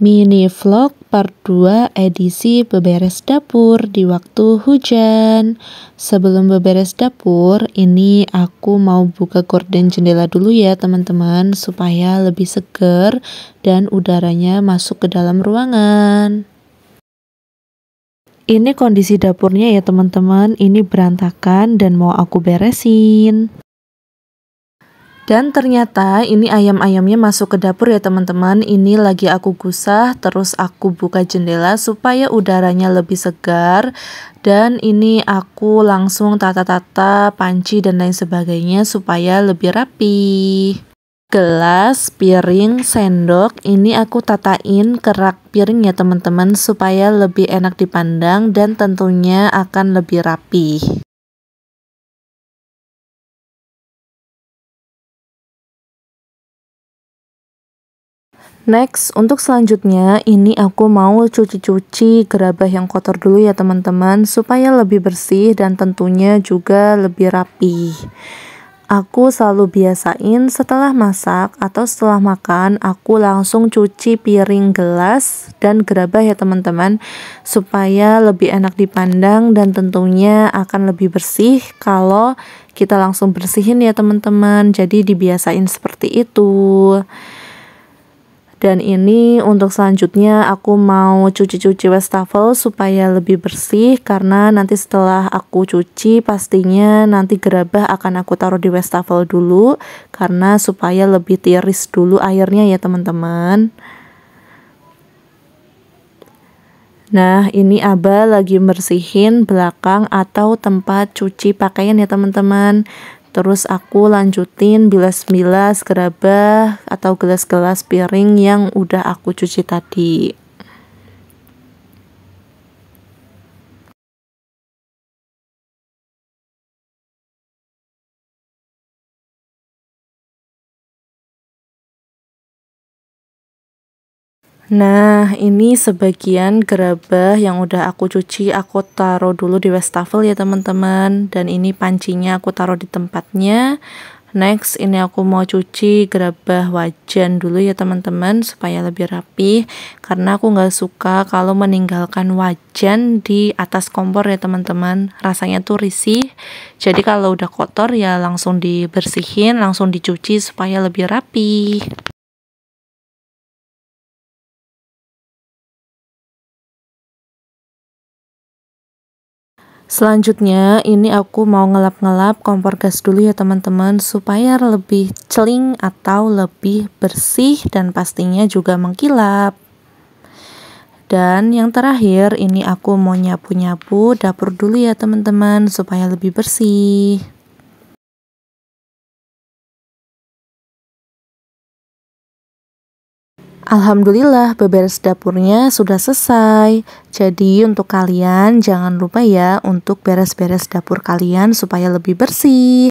Mini vlog part 2 edisi beberes dapur di waktu hujan Sebelum beberes dapur, ini aku mau buka gorden jendela dulu ya teman-teman Supaya lebih seger dan udaranya masuk ke dalam ruangan Ini kondisi dapurnya ya teman-teman, ini berantakan dan mau aku beresin dan ternyata ini ayam-ayamnya masuk ke dapur ya teman-teman. Ini lagi aku gusah terus aku buka jendela supaya udaranya lebih segar. Dan ini aku langsung tata-tata panci dan lain sebagainya supaya lebih rapi. Gelas, piring, sendok ini aku tatain kerak piring ya teman-teman supaya lebih enak dipandang dan tentunya akan lebih rapi. Next, untuk selanjutnya ini aku mau cuci-cuci gerabah yang kotor dulu ya teman-teman supaya lebih bersih dan tentunya juga lebih rapi. Aku selalu biasain setelah masak atau setelah makan aku langsung cuci piring gelas dan gerabah ya teman-teman supaya lebih enak dipandang dan tentunya akan lebih bersih kalau kita langsung bersihin ya teman-teman. Jadi dibiasain seperti itu dan ini untuk selanjutnya aku mau cuci-cuci wastafel supaya lebih bersih karena nanti setelah aku cuci pastinya nanti gerabah akan aku taruh di wastafel dulu karena supaya lebih tiris dulu airnya ya teman-teman Nah, ini Abah lagi bersihin belakang atau tempat cuci pakaian ya, teman-teman. Terus aku lanjutin bilas-bilas gerabah atau gelas-gelas piring yang udah aku cuci tadi. Nah, ini sebagian gerabah yang udah aku cuci, aku taruh dulu di wastafel ya teman-teman. Dan ini pancinya aku taruh di tempatnya. Next, ini aku mau cuci gerabah wajan dulu ya teman-teman supaya lebih rapi. Karena aku nggak suka kalau meninggalkan wajan di atas kompor ya teman-teman. Rasanya tuh risih. Jadi kalau udah kotor ya langsung dibersihin, langsung dicuci supaya lebih rapi. Selanjutnya, ini aku mau ngelap-ngelap kompor gas dulu ya teman-teman supaya lebih celing atau lebih bersih dan pastinya juga mengkilap. Dan yang terakhir, ini aku mau nyapu-nyapu dapur dulu ya teman-teman supaya lebih bersih. Alhamdulillah beberes dapurnya sudah selesai. Jadi untuk kalian jangan lupa ya untuk beres-beres dapur kalian supaya lebih bersih.